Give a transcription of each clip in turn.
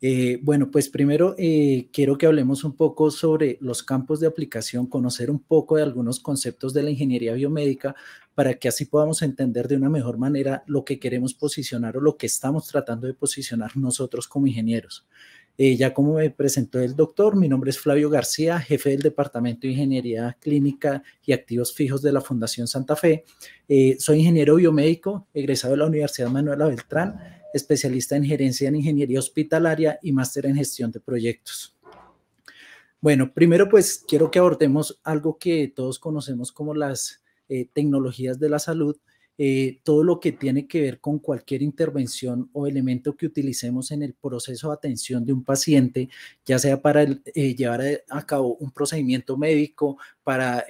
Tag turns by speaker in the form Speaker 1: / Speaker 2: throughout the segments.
Speaker 1: Eh, bueno, pues primero eh, quiero que hablemos un poco sobre los campos de aplicación, conocer un poco de algunos conceptos de la ingeniería biomédica para que así podamos entender de una mejor manera lo que queremos posicionar o lo que estamos tratando de posicionar nosotros como ingenieros. Eh, ya como me presentó el doctor, mi nombre es Flavio García, jefe del Departamento de Ingeniería Clínica y Activos Fijos de la Fundación Santa Fe. soy ingeniero biomédico, egresado de la Universidad Manuela Beltrán especialista en gerencia en ingeniería hospitalaria y máster en gestión de proyectos. Bueno, primero pues quiero que abordemos algo que todos conocemos como las eh, tecnologías de la salud, eh, todo lo que tiene que ver con cualquier intervención o elemento que utilicemos en el proceso de atención de un paciente, ya sea para eh, llevar a cabo un procedimiento médico, para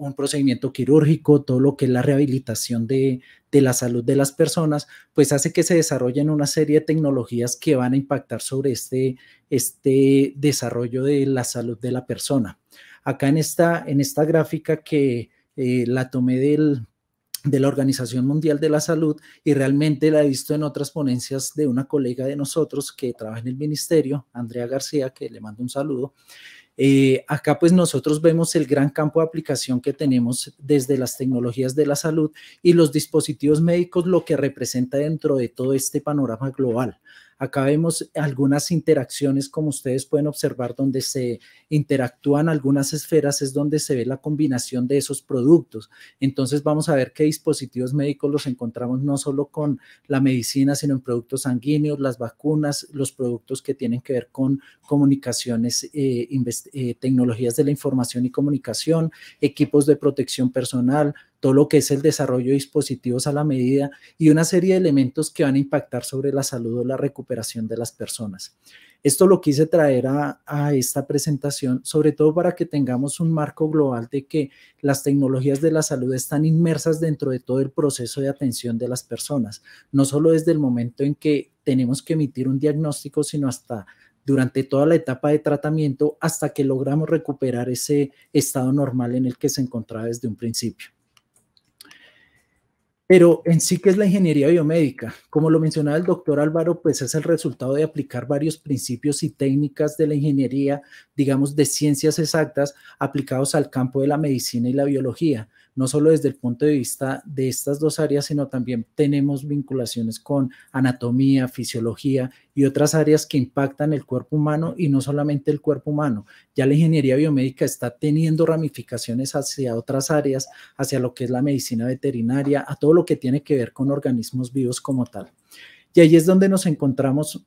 Speaker 1: un procedimiento quirúrgico, todo lo que es la rehabilitación de, la salud de las personas, pues hace que se desarrollen una serie de tecnologías que van a impactar sobre este, este desarrollo de la salud de la persona. Acá en esta, en esta gráfica que eh, la tomé del, de la Organización Mundial de la Salud y realmente la he visto en otras ponencias de una colega de nosotros que trabaja en el ministerio, Andrea García, que le mando un saludo. Eh, acá pues nosotros vemos el gran campo de aplicación que tenemos desde las tecnologías de la salud y los dispositivos médicos, lo que representa dentro de todo este panorama global. Acá vemos algunas interacciones, como ustedes pueden observar, donde se interactúan algunas esferas, es donde se ve la combinación de esos productos. Entonces vamos a ver qué dispositivos médicos los encontramos no solo con la medicina, sino en productos sanguíneos, las vacunas, los productos que tienen que ver con comunicaciones, eh, eh, tecnologías de la información y comunicación, equipos de protección personal, todo lo que es el desarrollo de dispositivos a la medida y una serie de elementos que van a impactar sobre la salud o la recuperación de las personas. Esto lo quise traer a, esta presentación, sobre todo para que tengamos un marco global de que las tecnologías de la salud están inmersas dentro de todo el proceso de atención de las personas, no solo desde el momento en que tenemos que emitir un diagnóstico, sino hasta durante toda la etapa de tratamiento hasta que logramos recuperar ese estado normal en el que se encontraba desde un principio. Pero en sí, que es la ingeniería biomédica? Como lo mencionaba el doctor Álvaro, pues es el resultado de aplicar varios principios y técnicas de la ingeniería, digamos, de ciencias exactas aplicados al campo de la medicina y la biología no solo desde el punto de vista de estas dos áreas, sino también tenemos vinculaciones con anatomía, fisiología y otras áreas que impactan el cuerpo humano y no solamente el cuerpo humano. Ya la ingeniería biomédica está teniendo ramificaciones hacia otras áreas, hacia lo que es la medicina veterinaria, a todo lo que tiene que ver con organismos vivos como tal. Y ahí es donde nos encontramos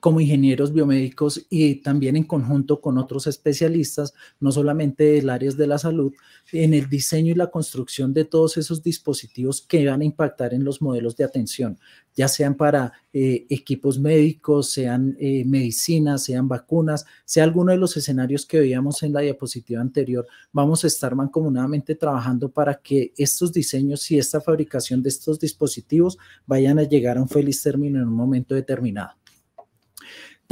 Speaker 1: como ingenieros biomédicos y también en conjunto con otros especialistas, no solamente del área de la salud, en el diseño y la construcción de todos esos dispositivos que van a impactar en los modelos de atención, ya sean para eh, equipos médicos, sean eh, medicinas, sean vacunas, sea alguno de los escenarios que veíamos en la diapositiva anterior, vamos a estar mancomunadamente trabajando para que estos diseños y esta fabricación de estos dispositivos vayan a llegar a un feliz término en un momento determinado.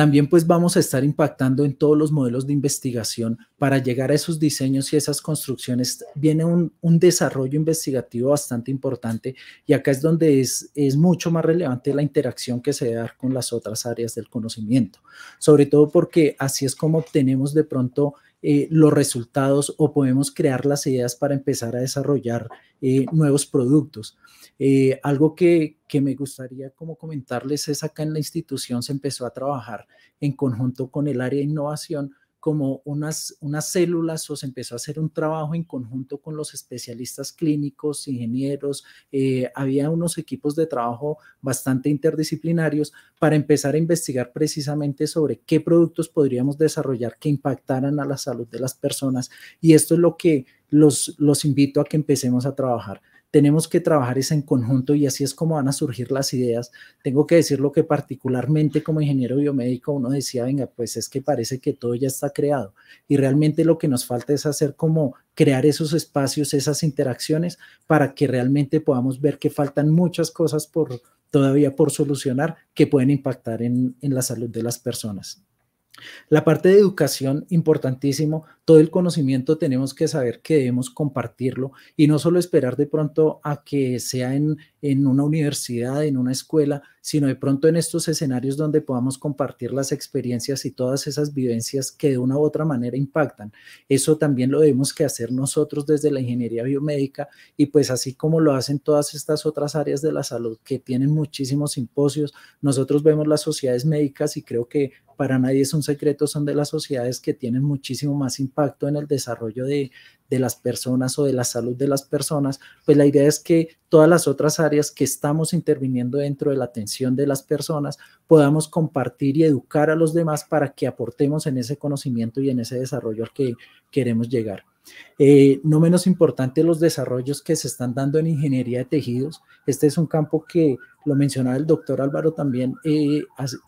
Speaker 1: También pues vamos a estar impactando en todos los modelos de investigación para llegar a esos diseños y esas construcciones. Viene un, desarrollo investigativo bastante importante y acá es donde es, es mucho más relevante la interacción que se da con las otras áreas del conocimiento, sobre todo porque así es como obtenemos de pronto eh, los resultados o podemos crear las ideas para empezar a desarrollar eh, nuevos productos. Eh, algo que, que, me gustaría como comentarles es acá en la institución se empezó a trabajar en conjunto con el área de innovación como unas, células o se empezó a hacer un trabajo en conjunto con los especialistas clínicos, ingenieros, eh, había unos equipos de trabajo bastante interdisciplinarios para empezar a investigar precisamente sobre qué productos podríamos desarrollar que impactaran a la salud de las personas. Y esto es lo que los invito a que empecemos a trabajar tenemos que trabajar eso en conjunto y así es como van a surgir las ideas. Tengo que decir lo que particularmente como ingeniero biomédico uno decía, venga, pues es que parece que todo ya está creado y realmente lo que nos falta es hacer como crear esos espacios, esas interacciones para que realmente podamos ver que faltan muchas cosas por todavía por solucionar que pueden impactar en, en la salud de las personas. La parte de educación, importantísimo, todo el conocimiento tenemos que saber que debemos compartirlo y no solo esperar de pronto a que sea en, en una universidad, en una escuela, sino de pronto en estos escenarios donde podamos compartir las experiencias y todas esas vivencias que de una u otra manera impactan. Eso también lo debemos que hacer nosotros desde la ingeniería biomédica y pues así como lo hacen todas estas otras áreas de la salud que tienen muchísimos simposios, nosotros vemos las sociedades médicas y creo que para nadie es un secreto, son de las sociedades que tienen muchísimo más impacto en el desarrollo de, de las personas o de la salud de las personas, pues la idea es que todas las otras áreas que estamos interviniendo dentro de la atención de las personas podamos compartir y educar a los demás para que aportemos en ese conocimiento y en ese desarrollo al que queremos llegar. Eh, no menos importante los desarrollos que se están dando en ingeniería de tejidos. Este es un campo que lo mencionaba el doctor Álvaro también. Eh,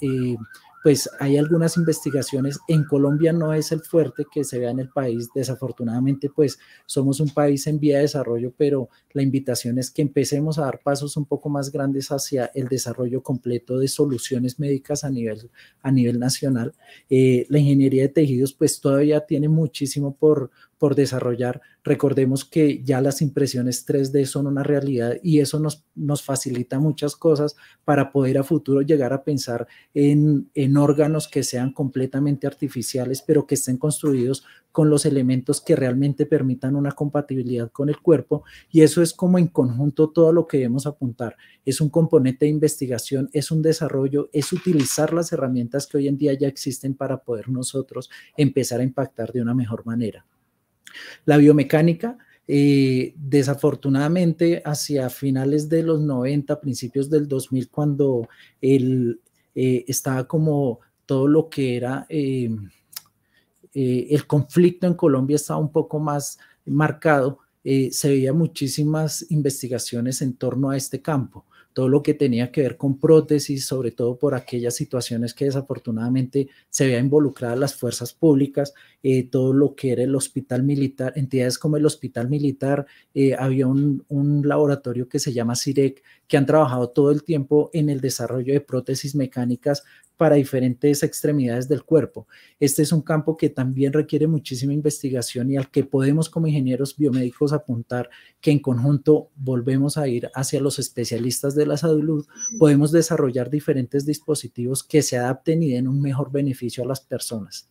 Speaker 1: eh, pues hay algunas investigaciones, en Colombia no es el fuerte que se vea en el país, desafortunadamente pues somos un país en vía de desarrollo, pero la invitación es que empecemos a dar pasos un poco más grandes hacia el desarrollo completo de soluciones médicas a nivel, a nivel nacional. Eh, la ingeniería de tejidos pues todavía tiene muchísimo por, por desarrollar. Recordemos que ya las impresiones 3D son una realidad y eso nos, nos facilita muchas cosas para poder a futuro llegar a pensar en órganos que sean completamente artificiales, pero que estén construidos con los elementos que realmente permitan una compatibilidad con el cuerpo. Y eso es como en conjunto todo lo que debemos apuntar. Es un componente de investigación, es un desarrollo, es utilizar las herramientas que hoy en día ya existen para poder nosotros empezar a impactar de una mejor manera. La biomecánica, eh, desafortunadamente, hacia finales de los 90, principios del 2000, cuando el, eh, estaba como todo lo que era eh, el conflicto en Colombia estaba un poco más marcado, se veía muchísimas investigaciones en torno a este campo todo lo que tenía que ver con prótesis, sobre todo por aquellas situaciones que desafortunadamente se veía involucradas las fuerzas públicas eh, todo lo que era el hospital militar, entidades como el hospital militar, eh, había un, un, laboratorio que se llama CIREC, que han trabajado todo el tiempo en el desarrollo de prótesis mecánicas para diferentes extremidades del cuerpo. Este es un campo que también requiere muchísima investigación y al que podemos como ingenieros biomédicos apuntar que en conjunto volvemos a ir hacia los especialistas de la salud, podemos desarrollar diferentes dispositivos que se adapten y den un mejor beneficio a las personas.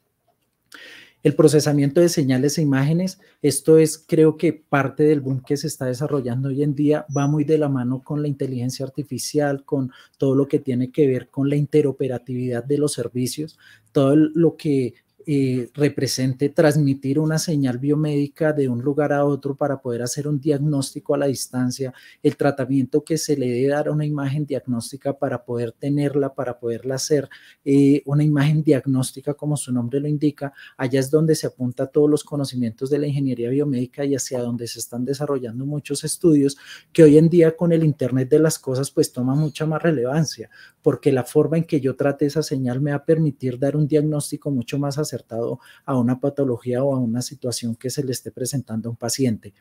Speaker 1: El procesamiento de señales e imágenes, esto es creo que parte del boom que se está desarrollando hoy en día, va muy de la mano con la inteligencia artificial, con todo lo que tiene que ver con la interoperatividad de los servicios, todo lo que eh, represente transmitir una señal biomédica de un lugar a otro para poder hacer un diagnóstico a la distancia, el tratamiento que se le debe dar a una imagen diagnóstica para poder tenerla, para poderla hacer eh, una imagen diagnóstica como su nombre lo indica, allá es donde se apunta todos los conocimientos de la ingeniería biomédica y hacia donde se están desarrollando muchos estudios que hoy en día con el Internet de las Cosas pues toma mucha más relevancia, porque la forma en que yo trate esa señal me va a permitir dar un diagnóstico mucho más acertado a una patología o a una situación que se le esté presentando a un paciente.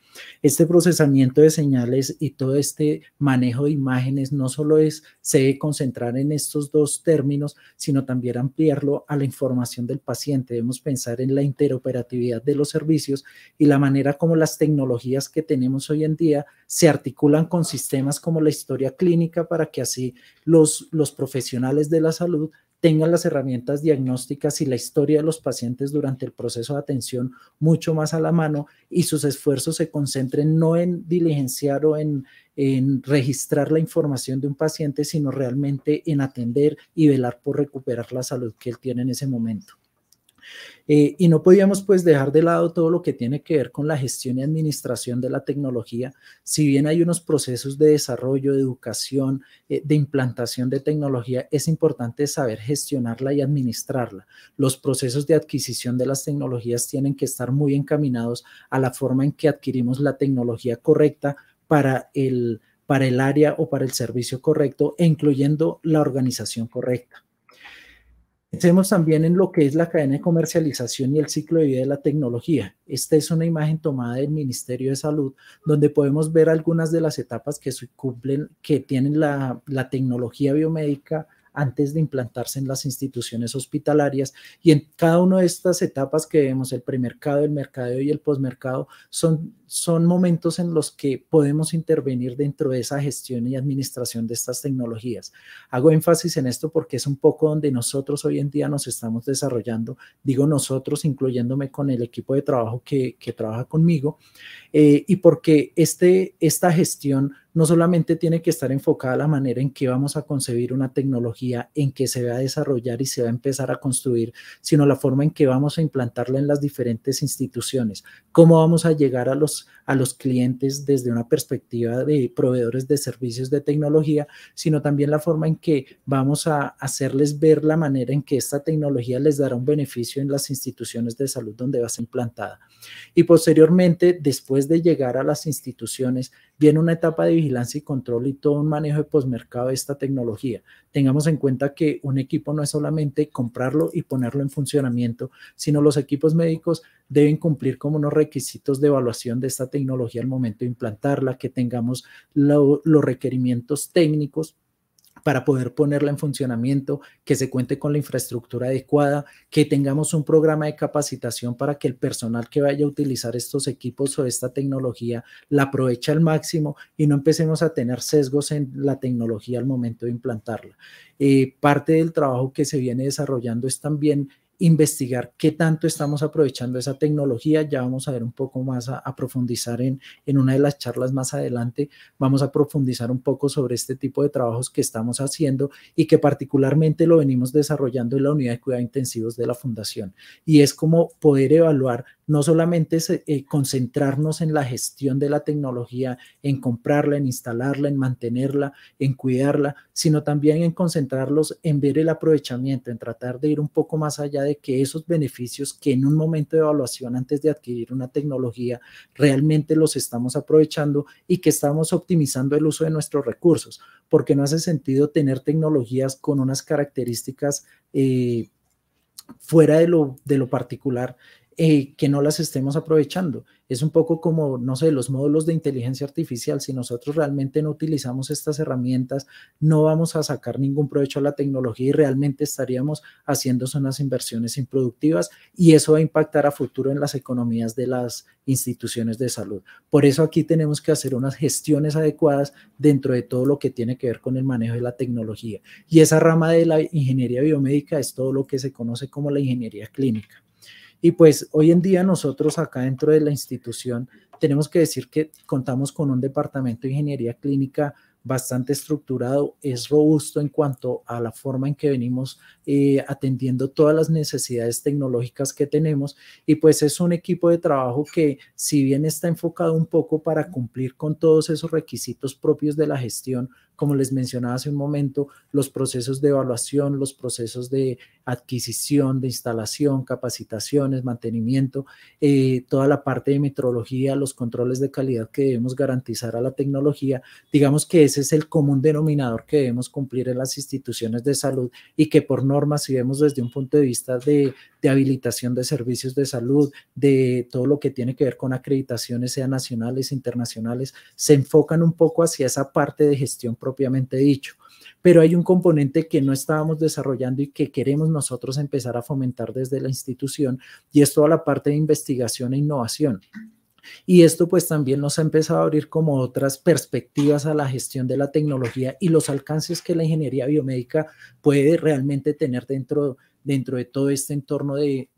Speaker 1: Este procesamiento de señales y todo este manejo de imágenes no solo es, se concentrar en estos dos términos, sino también ampliarlo a la información del paciente. Debemos pensar en la interoperatividad de los servicios y la manera como las tecnologías que tenemos hoy en día se articulan con sistemas como la historia clínica para que así los, los profesionales de la salud tengan las herramientas diagnósticas y la historia de los pacientes durante el proceso de atención mucho más a la mano y sus esfuerzos se concentren no en diligenciar o en, en registrar la información de un paciente, sino realmente en atender y velar por recuperar la salud que él tiene en ese momento. Eh, y no podíamos pues dejar de lado todo lo que tiene que ver con la gestión y administración de la tecnología. Si bien hay unos procesos de desarrollo, de educación, eh, de implantación de tecnología, es importante saber gestionarla y administrarla. Los procesos de adquisición de las tecnologías tienen que estar muy encaminados a la forma en que adquirimos la tecnología correcta para el para el área o para el servicio correcto, e incluyendo la organización correcta. Pensemos también en lo que es la cadena de comercialización y el ciclo de vida de la tecnología. Esta es una imagen tomada del Ministerio de Salud, donde podemos ver algunas de las etapas que cumplen, que tienen la tecnología biomédica antes de implantarse en las instituciones hospitalarias. Y en cada una de estas etapas que vemos, el premercado, el mercadeo y el posmercado, son, son momentos en los que podemos intervenir dentro de esa gestión y administración de estas tecnologías. Hago énfasis en esto porque es un poco donde nosotros hoy en día nos estamos desarrollando, digo nosotros, incluyéndome con el equipo de trabajo que, trabaja conmigo, eh, y porque este, esta gestión no solamente tiene que estar enfocada la manera en que vamos a concebir una tecnología, en que se va a desarrollar y se va a empezar a construir, sino la forma en que vamos a implantarla en las diferentes instituciones, cómo vamos a llegar a los, a los clientes desde una perspectiva de proveedores de servicios de tecnología, sino también la forma en que vamos a hacerles ver la manera en que esta tecnología les dará un beneficio en las instituciones de salud donde va a ser implantada. Y posteriormente, después de llegar a las instituciones, viene una etapa de vigilancia y control y todo un manejo de posmercado de esta tecnología. Tengamos en cuenta que un equipo no es solamente comprarlo y ponerlo en funcionamiento, sino los equipos médicos deben cumplir como unos requisitos de evaluación de esta tecnología al momento de implantarla, que tengamos los requerimientos técnicos para poder ponerla en funcionamiento, que se cuente con la infraestructura adecuada, que tengamos un programa de capacitación para que el personal que vaya a utilizar estos equipos o esta tecnología la aproveche al máximo y no empecemos a tener sesgos en la tecnología al momento de implantarla. Eh, parte del trabajo que se viene desarrollando es también investigar qué tanto estamos aprovechando esa tecnología. Ya vamos a ver un poco más a, profundizar en, en, una de las charlas más adelante. Vamos a profundizar un poco sobre este tipo de trabajos que estamos haciendo y que particularmente lo venimos desarrollando en la unidad de cuidados intensivos de la Fundación. Y es como poder evaluar no solamente eh, concentrarnos en la gestión de la tecnología, en comprarla, en instalarla, en mantenerla, en cuidarla, sino también en concentrarlos en ver el aprovechamiento, en tratar de ir un poco más allá de que esos beneficios que en un momento de evaluación antes de adquirir una tecnología realmente los estamos aprovechando y que estamos optimizando el uso de nuestros recursos, porque no hace sentido tener tecnologías con unas características eh, fuera de lo particular eh, que no las estemos aprovechando. Es un poco como, no sé, los módulos de inteligencia artificial. Si nosotros realmente no utilizamos estas herramientas, no vamos a sacar ningún provecho a la tecnología y realmente estaríamos haciendo unas inversiones improductivas y eso va a impactar a futuro en las economías de las instituciones de salud. Por eso aquí tenemos que hacer unas gestiones adecuadas dentro de todo lo que tiene que ver con el manejo de la tecnología. Y esa rama de la ingeniería biomédica es todo lo que se conoce como la ingeniería clínica. Y pues hoy en día nosotros acá dentro de la institución tenemos que decir que contamos con un departamento de ingeniería clínica bastante estructurado, es robusto en cuanto a la forma en que venimos eh, atendiendo todas las necesidades tecnológicas que tenemos y pues es un equipo de trabajo que si bien está enfocado un poco para cumplir con todos esos requisitos propios de la gestión, como les mencionaba hace un momento, los procesos de evaluación, los procesos de adquisición, de instalación, capacitaciones, mantenimiento, eh, toda la parte de metrología, los controles de calidad que debemos garantizar a la tecnología. Digamos que ese es el común denominador que debemos cumplir en las instituciones de salud y que por normas, si vemos desde un punto de vista de, de habilitación de servicios de salud, de todo lo que tiene que ver con acreditaciones, sean nacionales, internacionales, se enfocan un poco hacia esa parte de gestión profesional propiamente dicho. Pero hay un componente que no estábamos desarrollando y que queremos nosotros empezar a fomentar desde la institución y es toda la parte de investigación e innovación. Y esto pues también nos ha empezado a abrir como otras perspectivas a la gestión de la tecnología y los alcances que la ingeniería biomédica puede realmente tener dentro de dentro de todo este entorno de,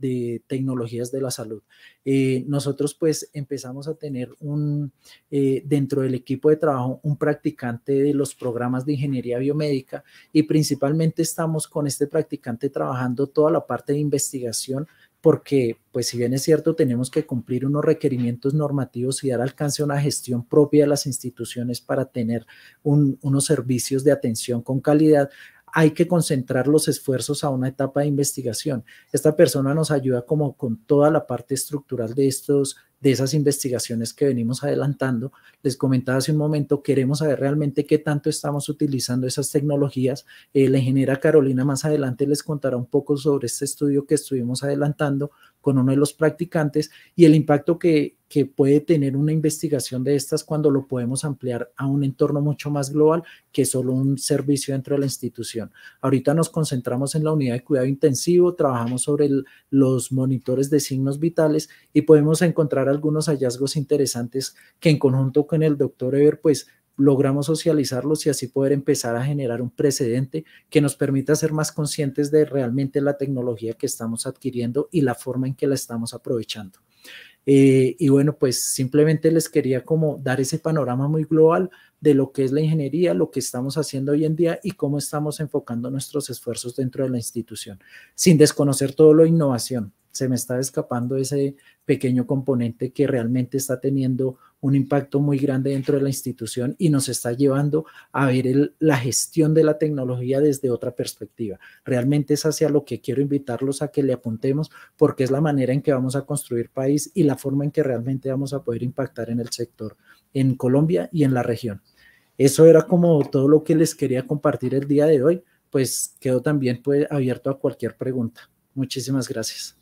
Speaker 1: tecnologías de la salud. Eh, nosotros pues empezamos a tener un, eh, dentro del equipo de trabajo un practicante de los programas de ingeniería biomédica y principalmente estamos con este practicante trabajando toda la parte de investigación porque, pues si bien es cierto, tenemos que cumplir unos requerimientos normativos y dar alcance a una gestión propia de las instituciones para tener unos servicios de atención con calidad, hay que concentrar los esfuerzos a una etapa de investigación. Esta persona nos ayuda como con toda la parte estructural de estos de esas investigaciones que venimos adelantando. Les comentaba hace un momento, queremos saber realmente qué tanto estamos utilizando esas tecnologías. Eh, la ingeniera Carolina más adelante les contará un poco sobre este estudio que estuvimos adelantando, con uno de los practicantes y el impacto que, puede tener una investigación de estas cuando lo podemos ampliar a un entorno mucho más global que solo un servicio dentro de la institución. Ahorita nos concentramos en la unidad de cuidado intensivo, trabajamos sobre los monitores de signos vitales y podemos encontrar algunos hallazgos interesantes que en conjunto con el doctor Ever, pues logramos socializarlos y así poder empezar a generar un precedente que nos permita ser más conscientes de realmente la tecnología que estamos adquiriendo y la forma en que la estamos aprovechando. Eh, y bueno, pues simplemente les quería como dar ese panorama muy global de lo que es la ingeniería, lo que estamos haciendo hoy en día y cómo estamos enfocando nuestros esfuerzos dentro de la institución, sin desconocer todo lo innovación se me está escapando ese pequeño componente que realmente está teniendo un impacto muy grande dentro de la institución y nos está llevando a ver la gestión de la tecnología desde otra perspectiva. Realmente es hacia lo que quiero invitarlos a que le apuntemos porque es la manera en que vamos a construir país y la forma en que realmente vamos a poder impactar en el sector, en Colombia y en la región. Eso era como todo lo que les quería compartir el día de hoy, pues quedo también pues, abierto a cualquier pregunta. Muchísimas gracias.